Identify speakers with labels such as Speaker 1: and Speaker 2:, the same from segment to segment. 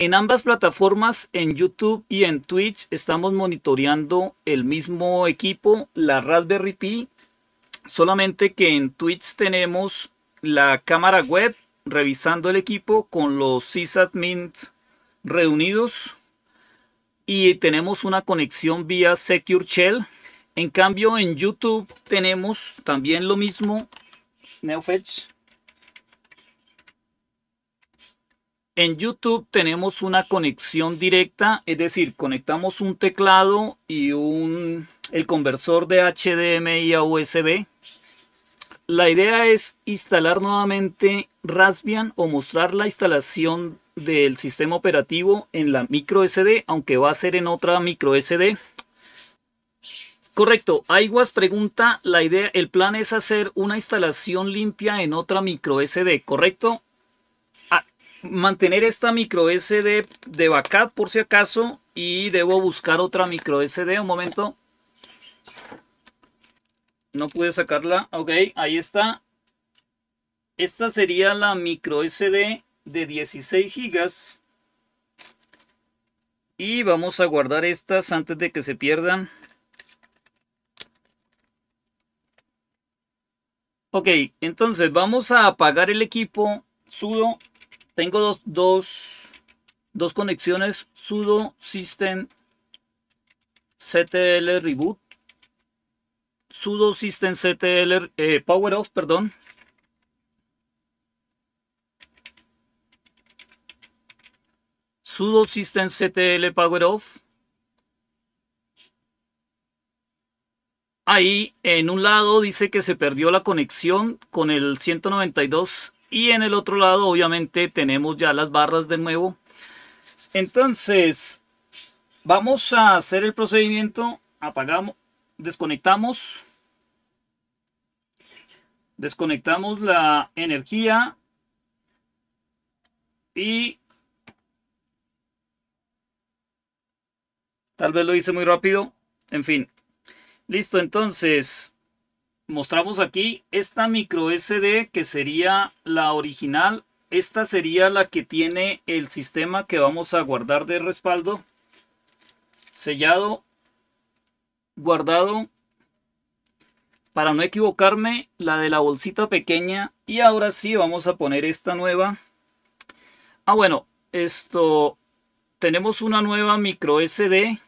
Speaker 1: En ambas plataformas, en YouTube y en Twitch, estamos monitoreando el mismo equipo, la Raspberry Pi, solamente que en Twitch tenemos la cámara web revisando el equipo con los sysadmins reunidos y tenemos una conexión vía Secure Shell. En cambio, en YouTube tenemos también lo mismo, NeoFetch, En YouTube tenemos una conexión directa, es decir, conectamos un teclado y un, el conversor de HDMI a USB. La idea es instalar nuevamente Raspbian o mostrar la instalación del sistema operativo en la micro SD, aunque va a ser en otra micro SD. Correcto, Aiguas pregunta, la idea, el plan es hacer una instalación limpia en otra micro SD, ¿correcto? mantener esta micro SD de backup por si acaso y debo buscar otra micro SD. Un momento. No pude sacarla. Ok, ahí está. Esta sería la micro SD de 16 gigas. Y vamos a guardar estas antes de que se pierdan. Ok, entonces vamos a apagar el equipo sudo tengo dos, conexiones sudo system ctl reboot sudo system ctl eh, power off perdón sudo system ctl power off ahí en un lado dice que se perdió la conexión con el 192 y en el otro lado, obviamente, tenemos ya las barras de nuevo. Entonces, vamos a hacer el procedimiento. Apagamos, desconectamos. Desconectamos la energía. Y Tal vez lo hice muy rápido. En fin. Listo, entonces mostramos aquí esta micro SD que sería la original. Esta sería la que tiene el sistema que vamos a guardar de respaldo. Sellado, guardado. Para no equivocarme, la de la bolsita pequeña. Y ahora sí vamos a poner esta nueva. Ah, bueno, esto... Tenemos una nueva micro SD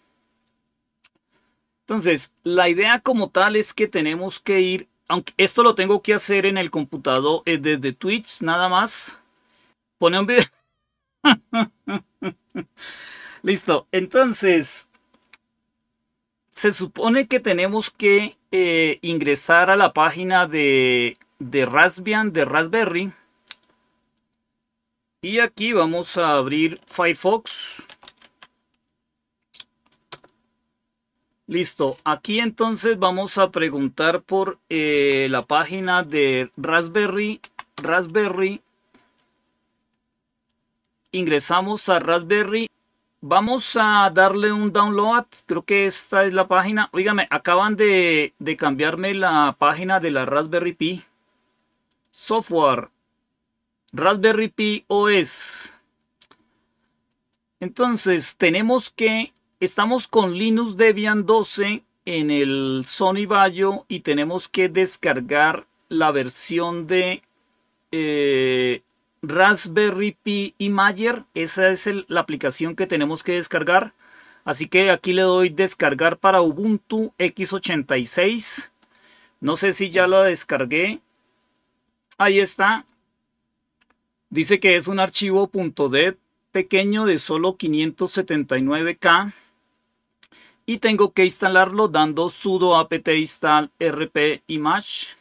Speaker 1: entonces, la idea como tal es que tenemos que ir, aunque esto lo tengo que hacer en el computador eh, desde Twitch, nada más. Pone un video. Listo, entonces, se supone que tenemos que eh, ingresar a la página de, de Raspbian, de Raspberry. Y aquí vamos a abrir Firefox. Listo, aquí entonces vamos a preguntar por eh, la página de Raspberry, Raspberry. Ingresamos a Raspberry. Vamos a darle un download. Creo que esta es la página. Oígame, acaban de, de cambiarme la página de la Raspberry Pi. Software. Raspberry Pi OS. Entonces, tenemos que Estamos con Linux Debian 12 en el Sony Vaio y tenemos que descargar la versión de eh, Raspberry Pi Imager. Esa es la aplicación que tenemos que descargar. Así que aquí le doy descargar para Ubuntu X86. No sé si ya la descargué. Ahí está. Dice que es un archivo .deb pequeño de solo 579K y tengo que instalarlo dando sudo apt install rp image.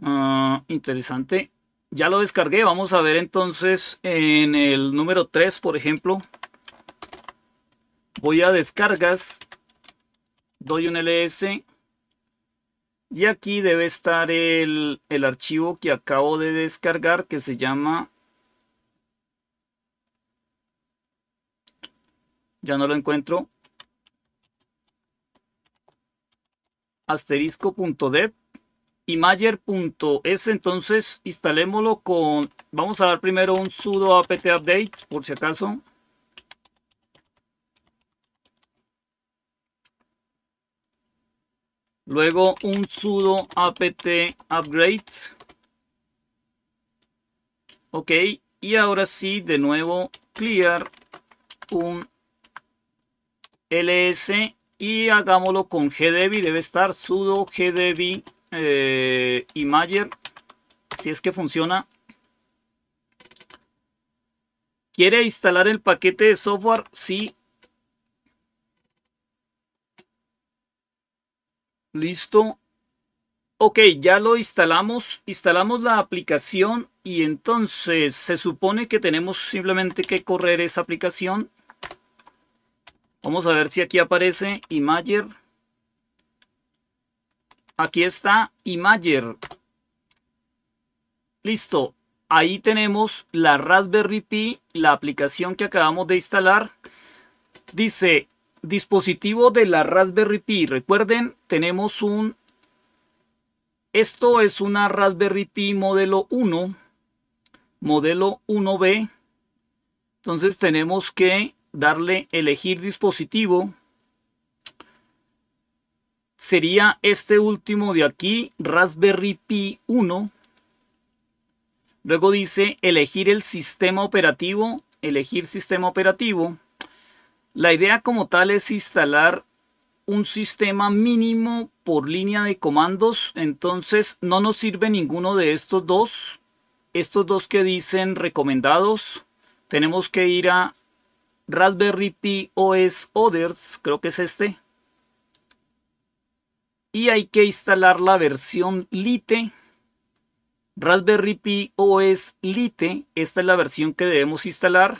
Speaker 1: Ah, interesante. Ya lo descargué. Vamos a ver entonces en el número 3, por ejemplo. Voy a descargas. Doy un ls. Y aquí debe estar el, el archivo que acabo de descargar que se llama Ya no lo encuentro. Asterisco.dev y Entonces instalémoslo con... Vamos a dar primero un sudo apt update por si acaso. Luego un sudo apt upgrade. Ok, y ahora sí, de nuevo, clear un ls y hagámoslo con gdb, debe estar sudo gdb eh, imager, si es que funciona. ¿Quiere instalar el paquete de software? Sí. Listo. Ok, ya lo instalamos. Instalamos la aplicación y entonces se supone que tenemos simplemente que correr esa aplicación. Vamos a ver si aquí aparece Imager. Aquí está Imager. Listo. Ahí tenemos la Raspberry Pi, la aplicación que acabamos de instalar. Dice, dispositivo de la Raspberry Pi. Recuerden, tenemos un... Esto es una Raspberry Pi modelo 1, modelo 1B. Entonces tenemos que darle elegir dispositivo, sería este último de aquí, Raspberry Pi 1. Luego dice elegir el sistema operativo, elegir sistema operativo. La idea como tal es instalar un sistema mínimo por línea de comandos, entonces no nos sirve ninguno de estos dos. Estos dos que dicen recomendados, tenemos que ir a Raspberry Pi OS Others, creo que es este. Y hay que instalar la versión Lite. Raspberry Pi OS Lite, esta es la versión que debemos instalar.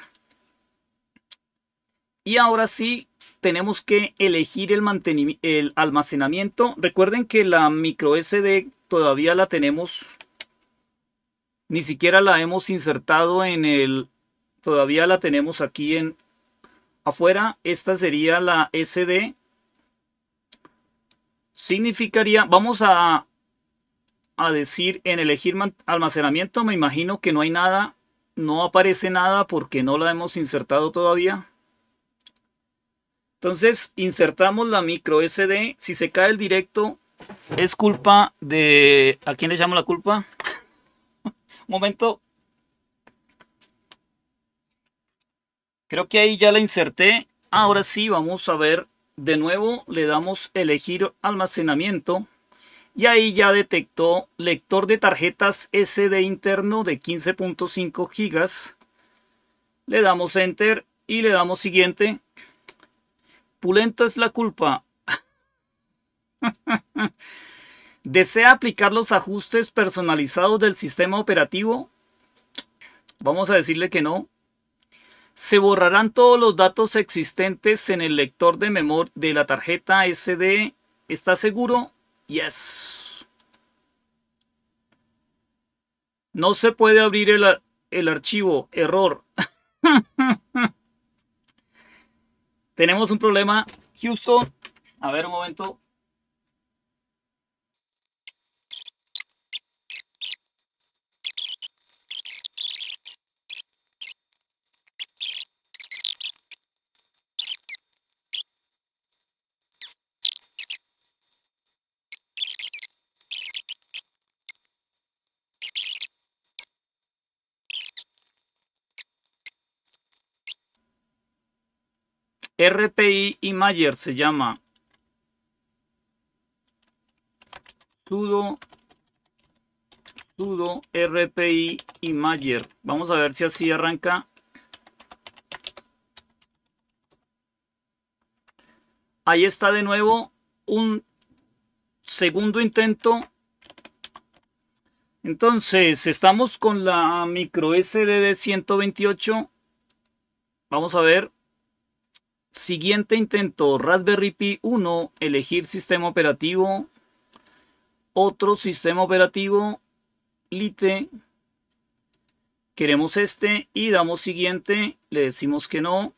Speaker 1: Y ahora sí, tenemos que elegir el, el almacenamiento. Recuerden que la micro SD todavía la tenemos. Ni siquiera la hemos insertado en el... Todavía la tenemos aquí en, afuera, esta sería la SD. Significaría, vamos a, a decir en elegir almacenamiento, me imagino que no hay nada, no aparece nada porque no la hemos insertado todavía. Entonces insertamos la micro SD. Si se cae el directo, es culpa de... ¿A quién le llamo la culpa? Un momento, Creo que ahí ya la inserté. Ahora sí, vamos a ver. De nuevo le damos elegir almacenamiento. Y ahí ya detectó lector de tarjetas SD interno de 15.5 GB. Le damos Enter y le damos siguiente. Pulento es la culpa. ¿Desea aplicar los ajustes personalizados del sistema operativo? Vamos a decirle que no se borrarán todos los datos existentes en el lector de memoria de la tarjeta SD. ¿Está seguro? Yes. No se puede abrir el, archivo. Error. Tenemos un problema. Houston. A ver un momento. RPI y Mayer se llama sudo sudo RPI y Mayer. Vamos a ver si así arranca. Ahí está de nuevo un segundo intento. Entonces, estamos con la micro SD de 128. Vamos a ver. Siguiente intento, Raspberry Pi 1, elegir sistema operativo, otro sistema operativo, Lite, queremos este y damos siguiente, le decimos que no,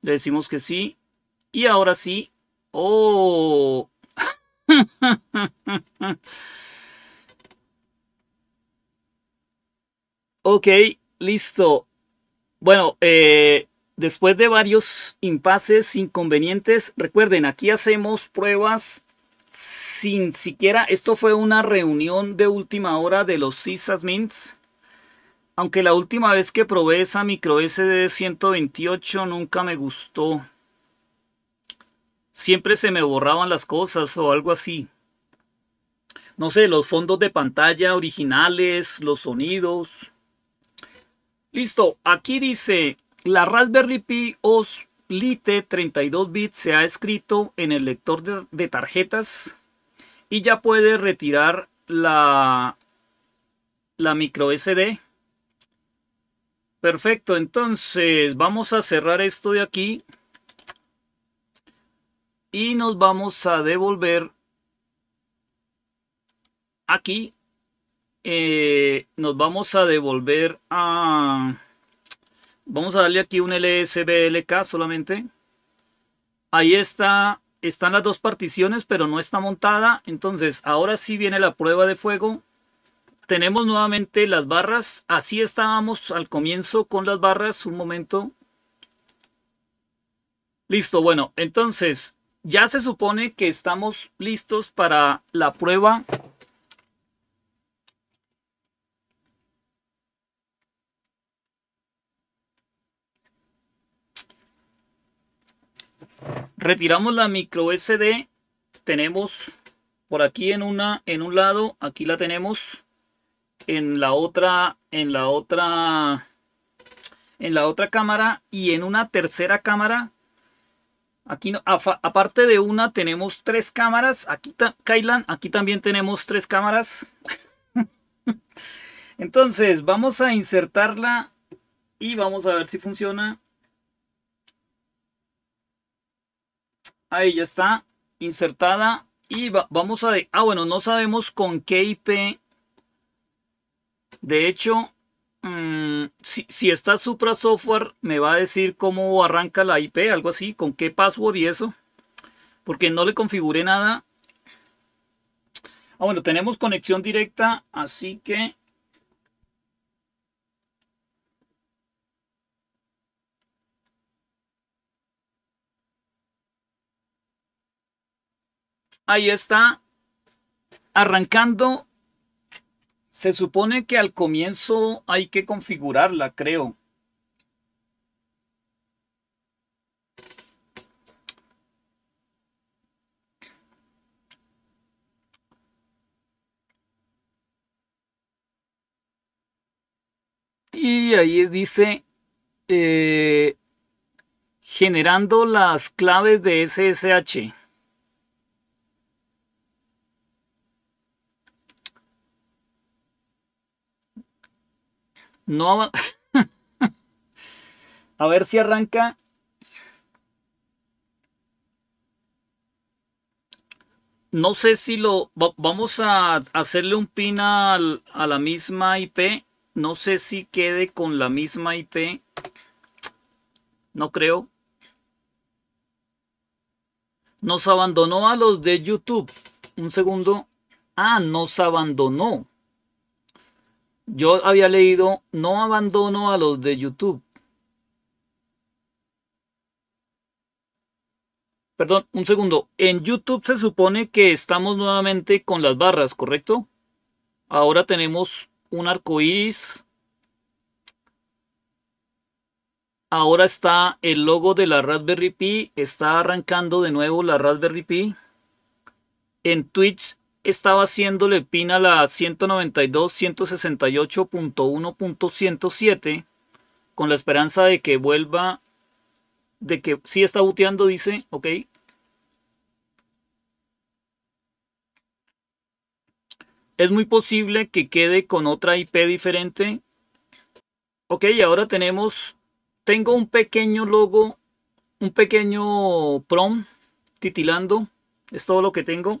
Speaker 1: le decimos que sí y ahora sí, oh, ok, listo, bueno, eh, después de varios impases, inconvenientes, recuerden, aquí hacemos pruebas sin siquiera, esto fue una reunión de última hora de los sysadmins. Aunque la última vez que probé esa micro SD 128 nunca me gustó. Siempre se me borraban las cosas o algo así. No sé, los fondos de pantalla originales, los sonidos. Listo, aquí dice la Raspberry Pi OS Lite 32 bits se ha escrito en el lector de, tarjetas y ya puede retirar la, la micro SD. Perfecto, entonces vamos a cerrar esto de aquí y nos vamos a devolver aquí. Eh, nos vamos a devolver a... Vamos a darle aquí un lsblk solamente. Ahí está, están las dos particiones, pero no está montada. Entonces, ahora sí viene la prueba de fuego. Tenemos nuevamente las barras. Así estábamos al comienzo con las barras. Un momento. Listo, bueno, entonces ya se supone que estamos listos para la prueba retiramos la micro SD. Tenemos por aquí en una en un lado, aquí la tenemos en la otra en la otra en la otra cámara y en una tercera cámara. Aquí aparte de una tenemos tres cámaras. Aquí Kailan, aquí también tenemos tres cámaras. Entonces, vamos a insertarla y vamos a ver si funciona. Ahí ya está insertada. Y vamos a... ah, bueno, no sabemos con qué IP. De hecho, mm, si, si, está Supra Software, me va a decir cómo arranca la IP, algo así, con qué password y eso. Porque no le configuré nada. Ah, bueno, tenemos conexión directa, así que Ahí está. Arrancando. Se supone que al comienzo hay que configurarla, creo. Y ahí dice, eh, generando las claves de SSH. No. A ver si arranca. No sé si lo... Vamos a hacerle un pin a la misma IP. No sé si quede con la misma IP. No creo. Nos abandonó a los de YouTube. Un segundo. Ah, nos abandonó. Yo había leído, no abandono a los de YouTube. Perdón, un segundo. En YouTube se supone que estamos nuevamente con las barras, ¿correcto? Ahora tenemos un arco iris. Ahora está el logo de la Raspberry Pi. Está arrancando de nuevo la Raspberry Pi. En Twitch estaba haciéndole pina a la 192.168.1.107 con la esperanza de que vuelva, de que sí está buteando, dice, ok. Es muy posible que quede con otra IP diferente. Ok, ahora tenemos, tengo un pequeño logo, un pequeño prom titilando. Es todo lo que tengo.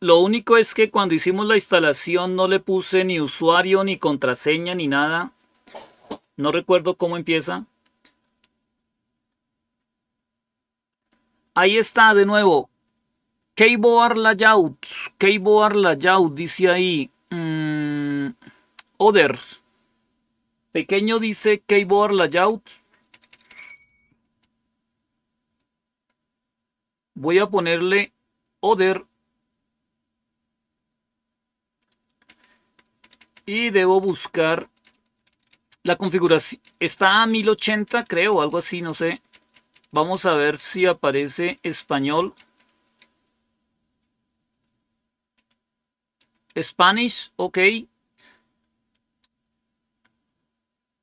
Speaker 1: Lo único es que cuando hicimos la instalación no le puse ni usuario, ni contraseña, ni nada. No recuerdo cómo empieza. Ahí está de nuevo. Keyboard layout. Keyboard layout dice ahí. Mm, other. Pequeño dice keyboard layout. Voy a ponerle other Y debo buscar la configuración. Está a 1080, creo, algo así, no sé. Vamos a ver si aparece español. Spanish, ok.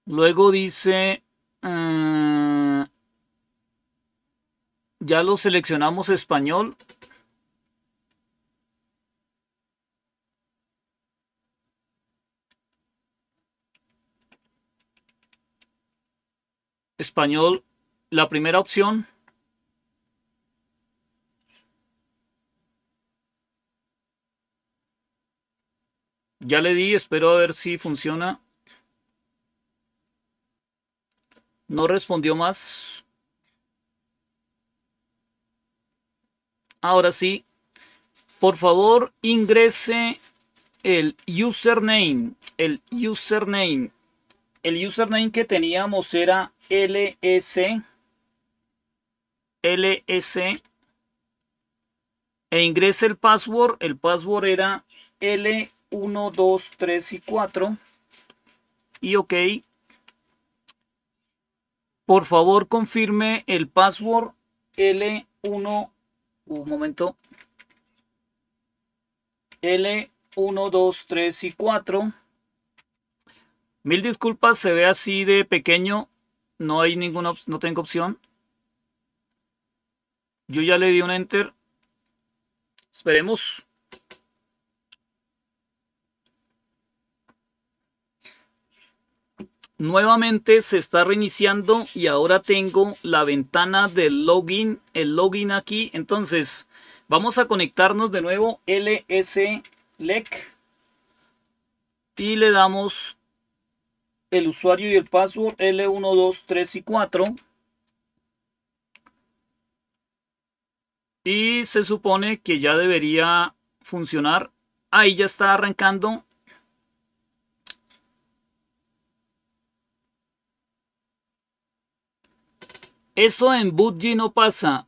Speaker 1: Luego dice... Eh, ya lo seleccionamos español. español, la primera opción. Ya le di, espero a ver si funciona. No respondió más. Ahora sí. Por favor, ingrese el username. El username. El username que teníamos era LS, LS, e ingrese el password. El password era L1, 2, 3 y 4. Y OK. Por favor, confirme el password L1. Un momento. L1, 2, 3 y 4. Mil disculpas, se ve así de pequeño. No hay ninguna, no tengo opción. Yo ya le di un enter. Esperemos. Nuevamente se está reiniciando y ahora tengo la ventana del login, el login aquí. Entonces, vamos a conectarnos de nuevo LSLEC y le damos el usuario y el password L1, 2, 3 y 4. Y se supone que ya debería funcionar. Ahí ya está arrancando. Eso en Budgie no pasa.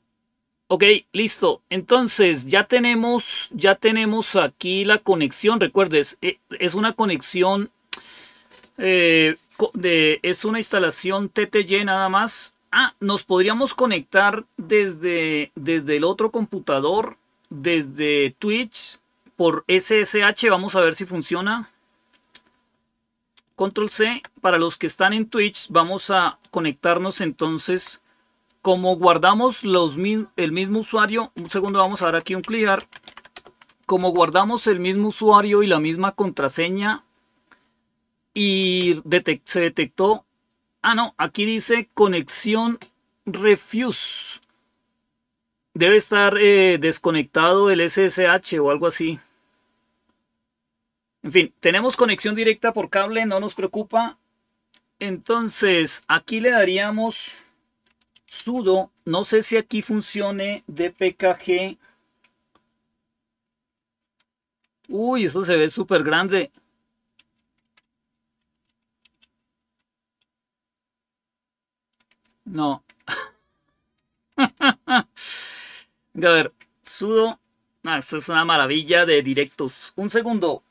Speaker 1: Ok, listo. Entonces ya tenemos, ya tenemos aquí la conexión. Recuerdes, eh, es una conexión eh, es una instalación TTY nada más. Ah, nos podríamos conectar desde, desde el otro computador, desde Twitch, por SSH. Vamos a ver si funciona. Control C. Para los que están en Twitch, vamos a conectarnos entonces. Como guardamos los, el mismo usuario, un segundo vamos a dar aquí un clicar. Como guardamos el mismo usuario y la misma contraseña, y se detectó, ah no, aquí dice conexión refuse. Debe estar eh, desconectado el SSH o algo así. En fin, tenemos conexión directa por cable, no nos preocupa. Entonces, aquí le daríamos sudo. No sé si aquí funcione dpkg. Uy, eso se ve súper grande. No. a ver, sudo. Ah, esto es una maravilla de directos. Un segundo.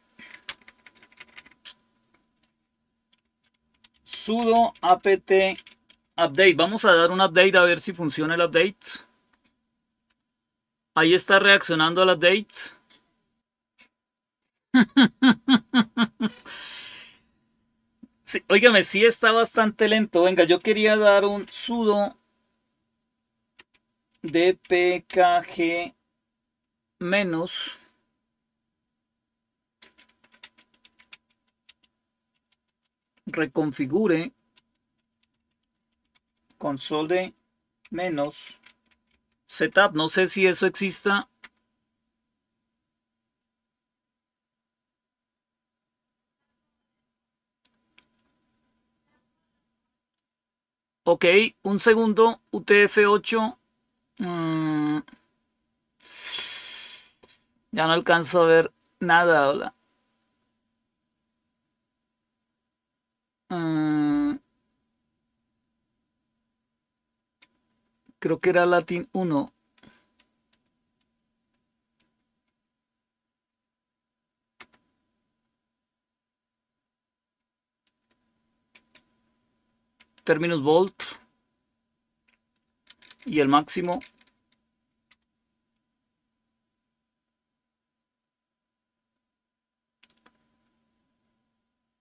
Speaker 1: sudo apt update. Vamos a dar un update a ver si funciona el update. Ahí está reaccionando al update. Oígame, óigame, sí está bastante lento. Venga, yo quería dar un sudo de menos reconfigure console menos setup. No sé si eso exista Ok, un segundo. UTF-8. Mm. Ya no alcanzo a ver nada. Hola. Mm. Creo que era Latin 1. terminus volt y el máximo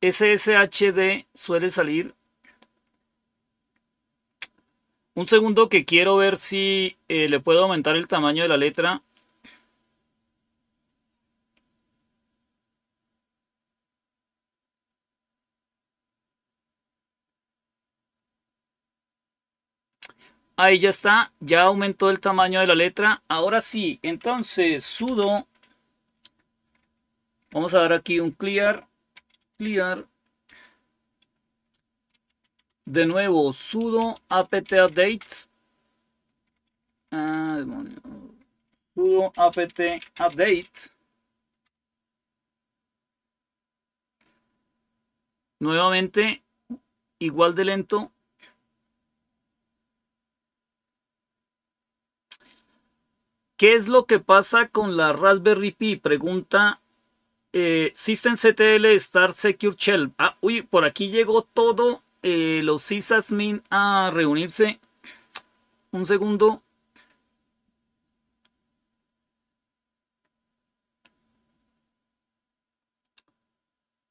Speaker 1: SSHD suele salir un segundo que quiero ver si eh, le puedo aumentar el tamaño de la letra Ahí ya está, ya aumentó el tamaño de la letra. Ahora sí, entonces sudo. Vamos a dar aquí un clear, clear. De nuevo, sudo apt update. Ah, sudo apt update. Nuevamente, igual de lento, ¿Qué es lo que pasa con la Raspberry Pi? Pregunta eh, System CTL Star Secure Shell. Ah, uy, por aquí llegó todo eh, los sysadmin a reunirse. Un segundo.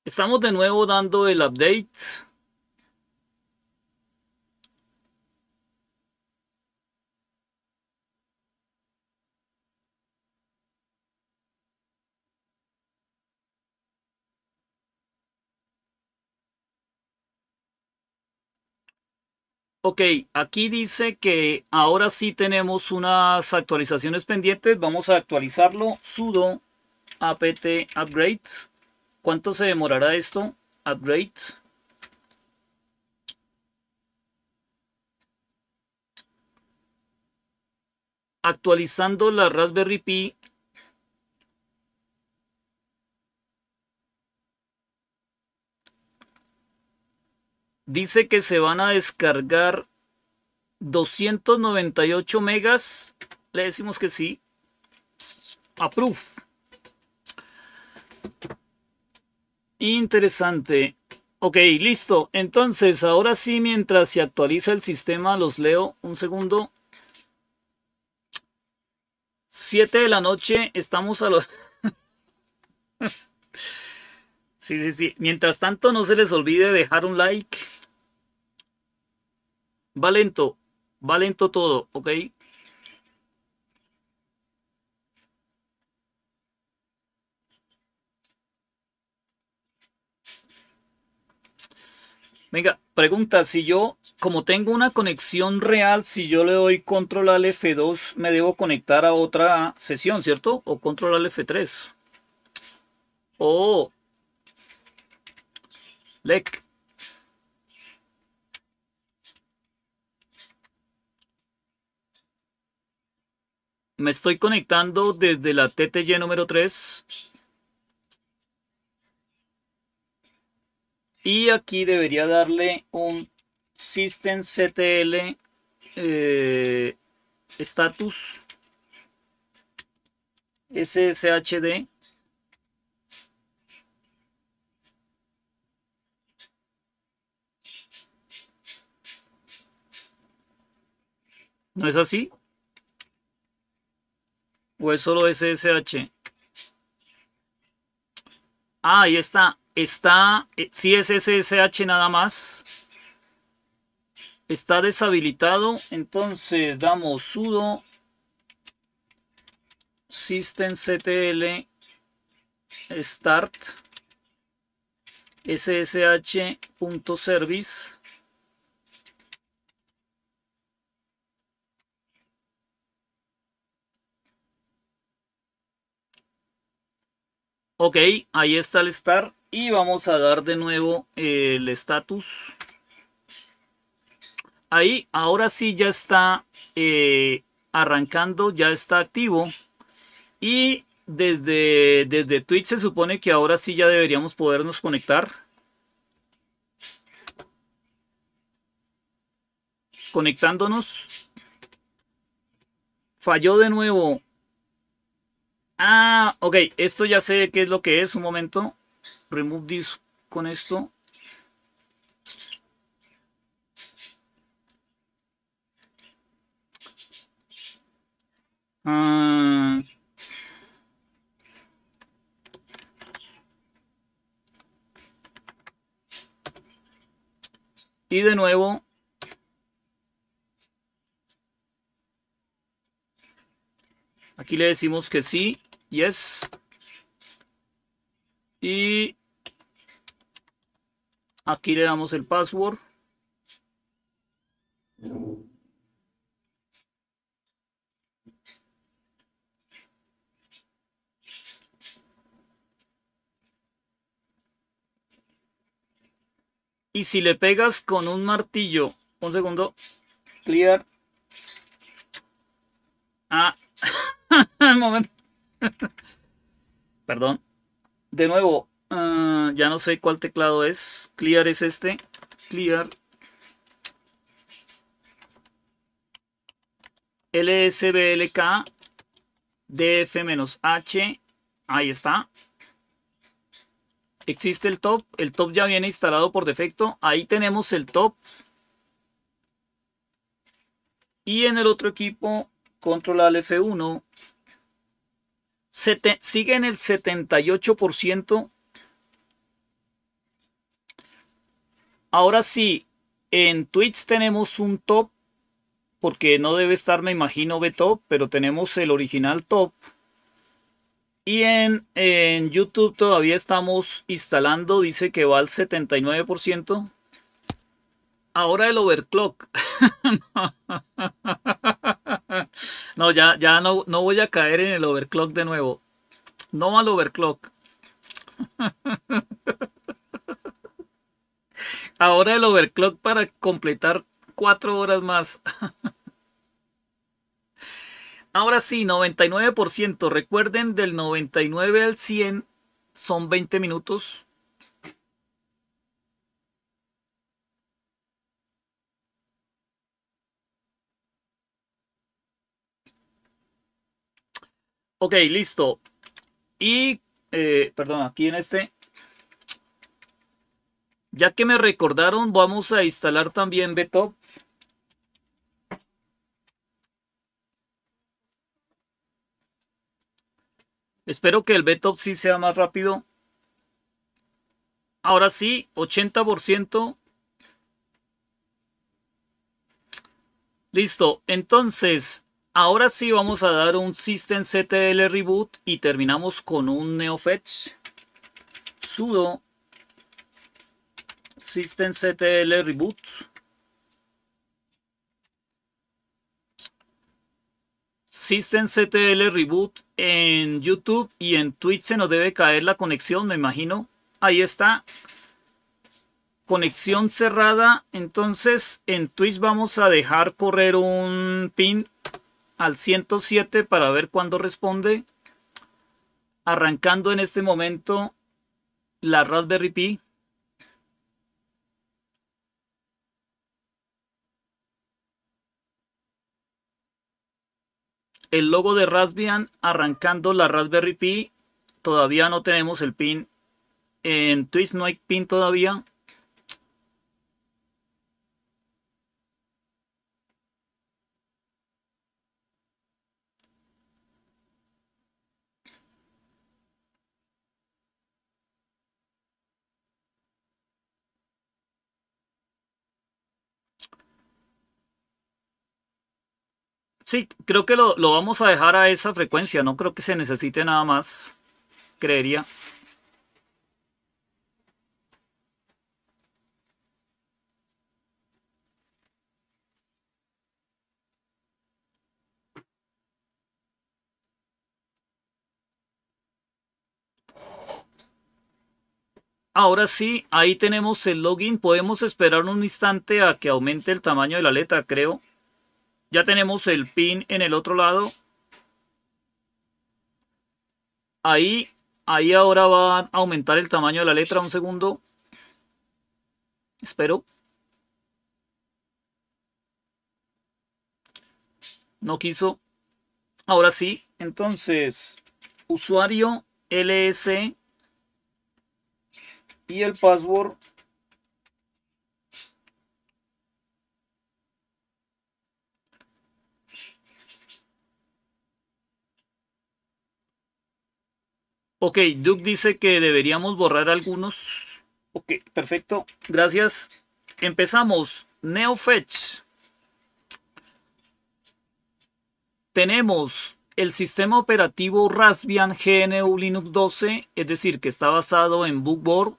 Speaker 1: Estamos de nuevo dando el update. Ok, aquí dice que ahora sí tenemos unas actualizaciones pendientes. Vamos a actualizarlo. sudo apt upgrade. ¿Cuánto se demorará esto? Upgrade. Actualizando la Raspberry Pi Dice que se van a descargar 298 megas. Le decimos que sí. Approve. Interesante. Ok, listo. Entonces, ahora sí, mientras se actualiza el sistema, los leo un segundo. 7 de la noche, estamos a los... sí, sí, sí. Mientras tanto, no se les olvide dejar un like. Va lento, va lento todo, ¿ok? Venga, pregunta, si yo, como tengo una conexión real, si yo le doy control al F2, me debo conectar a otra sesión, ¿cierto? O control al F3. O oh. LEC. Me estoy conectando desde la TTY número 3. Y aquí debería darle un system CTL eh, status SSHD. ¿No es así? ¿O es solo SSH? Ah, ahí está. Está, eh, si es SSH nada más. Está deshabilitado. Entonces damos sudo systemctl start ssh.service Ok, ahí está el star y vamos a dar de nuevo eh, el status. Ahí, ahora sí ya está eh, arrancando, ya está activo. Y desde, desde Twitch se supone que ahora sí ya deberíamos podernos conectar. Conectándonos. Falló de nuevo Ah, ok. Esto ya sé qué es lo que es. Un momento. Remove this con esto. Ah. Y de nuevo. Aquí le decimos que sí. Yes. Y aquí le damos el password. Y si le pegas con un martillo, un segundo, clear. Ah, un momento. Perdón. De nuevo, ah, ya no sé cuál teclado es. Clear es este. Clear. LSBLK DF-H. Ahí está. Existe el top. El top ya viene instalado por defecto. Ahí tenemos el top. Y en el otro equipo, control F1, sigue en el 78%. Ahora sí, en Twitch tenemos un top, porque no debe estar, me imagino, B-Top, pero tenemos el original top. Y en, en, YouTube todavía estamos instalando, dice que va al 79%. Ahora el overclock. No, ya, ya no, no voy a caer en el overclock de nuevo. No al overclock. Ahora el overclock para completar cuatro horas más. Ahora sí, 99%. Recuerden, del 99 al 100 son 20 minutos. Ok, listo. Y, eh, perdón, aquí en este. Ya que me recordaron, vamos a instalar también Betop. Espero que el Beto sí sea más rápido. Ahora sí, 80%. Listo. Entonces, Ahora sí vamos a dar un systemctl Reboot y terminamos con un NeoFetch. Sudo systemctl Reboot. systemctl Reboot en YouTube y en Twitch se nos debe caer la conexión, me imagino. Ahí está. Conexión cerrada. Entonces en Twitch vamos a dejar correr un pin al 107 para ver cuándo responde. Arrancando en este momento la Raspberry Pi. El logo de Raspbian arrancando la Raspberry Pi. Todavía no tenemos el pin. En Twist no hay pin todavía. Sí, creo que lo, lo vamos a dejar a esa frecuencia. No creo que se necesite nada más, creería. Ahora sí, ahí tenemos el login. Podemos esperar un instante a que aumente el tamaño de la letra, creo. Ya tenemos el pin en el otro lado. Ahí, ahí ahora va a aumentar el tamaño de la letra. Un segundo. Espero. No quiso. Ahora sí. Entonces, usuario ls y el password Ok, Duke dice que deberíamos borrar algunos. Ok, perfecto. Gracias. Empezamos. NeoFetch. Tenemos el sistema operativo Raspbian GNU Linux 12, es decir, que está basado en Bookboard,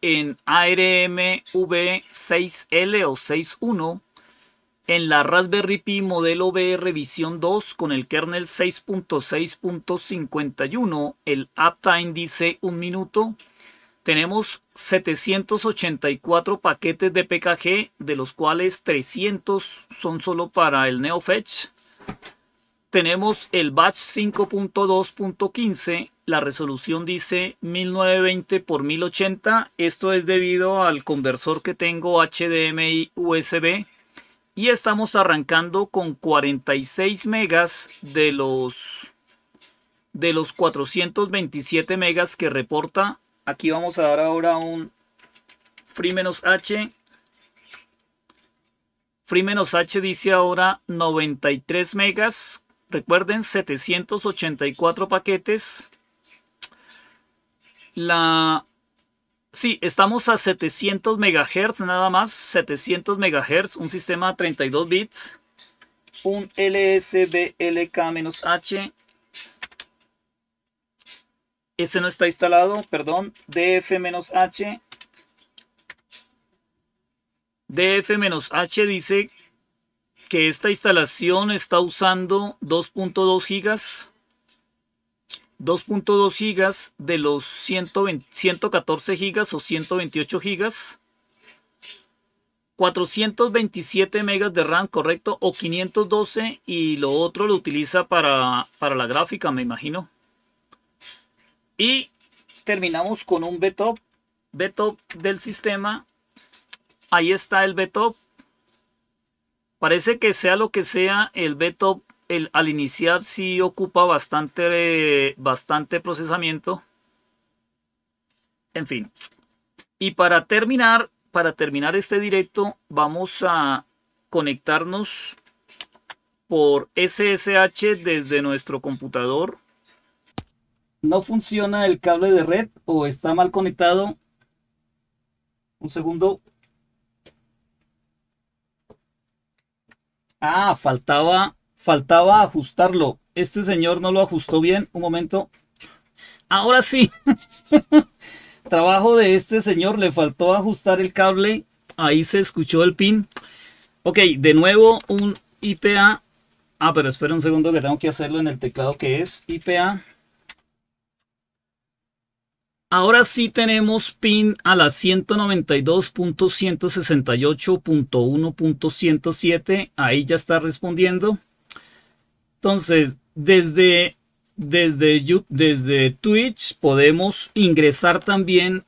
Speaker 1: en ARMv6L o 6.1 en la Raspberry Pi modelo B revisión 2 con el kernel 6.6.51, el uptime dice un minuto. Tenemos 784 paquetes de PKG, de los cuales 300 son solo para el NeoFetch. Tenemos el batch 5.2.15, la resolución dice 1920 x 1080. Esto es debido al conversor que tengo HDMI USB y estamos arrancando con 46 megas de los de los 427 megas que reporta aquí vamos a dar ahora un free h free h dice ahora 93 megas recuerden 784 paquetes la Sí, estamos a 700 MHz, nada más, 700 MHz, un sistema 32 bits, un lsblk h Ese no está instalado, perdón, DF-H. DF-H dice que esta instalación está usando 2.2 gigas 2.2 gigas de los 114 gigas o 128 gigas. 427 megas de RAM, correcto, o 512 y lo otro lo utiliza para, para la gráfica, me imagino. Y terminamos con un BTOP, top del sistema. Ahí está el BTOP. Parece que sea lo que sea, el top al iniciar sí ocupa bastante, bastante procesamiento. En fin. Y para terminar, para terminar este directo, vamos a conectarnos por SSH desde nuestro computador. No funciona el cable de red o está mal conectado. Un segundo. Ah, faltaba Faltaba ajustarlo. Este señor no lo ajustó bien. Un momento. Ahora sí. Trabajo de este señor. Le faltó ajustar el cable. Ahí se escuchó el pin. Ok, de nuevo un IPA. Ah, pero espera un segundo que tengo que hacerlo en el teclado que es IPA. Ahora sí tenemos pin a la 192.168.1.107. Ahí ya está respondiendo. Entonces, desde, desde, desde Twitch podemos ingresar también.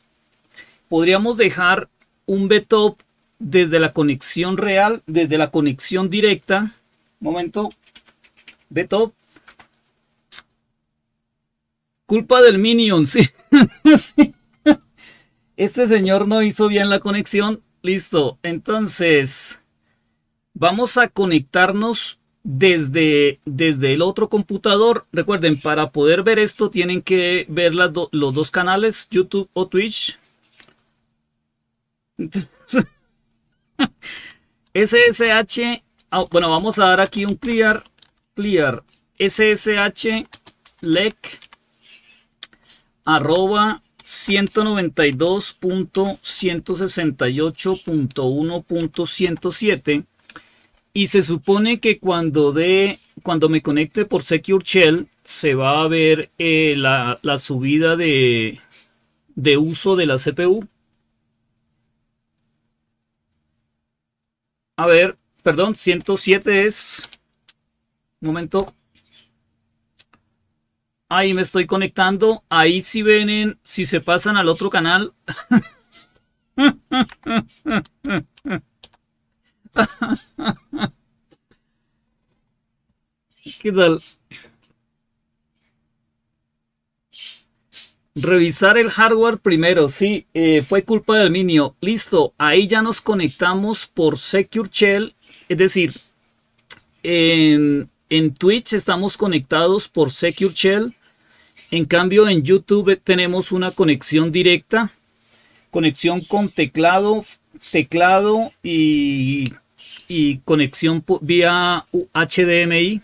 Speaker 1: Podríamos dejar un Top desde la conexión real, desde la conexión directa. Momento. top. Culpa del Minion, Este señor no hizo bien la conexión. Listo. Entonces, vamos a conectarnos desde, desde el otro computador. Recuerden, para poder ver esto tienen que ver las los dos canales, YouTube o Twitch. SSH, ah, bueno, vamos a dar aquí un clear, clear, SSH lec arroba 192.168.1.107 y se supone que cuando, de, cuando me conecte por Secure Shell se va a ver eh, la, la, subida de, de uso de la CPU. A ver, perdón, 107 es... Un momento. Ahí me estoy conectando. Ahí si sí ven, si se pasan al otro canal. ¿Qué tal? Revisar el hardware primero, sí, eh, fue culpa del minio. Listo, ahí ya nos conectamos por Secure Shell, es decir, en Twitch estamos conectados por Secure Shell. En cambio, en YouTube tenemos una conexión directa, conexión con teclado, teclado y y conexión vía HDMI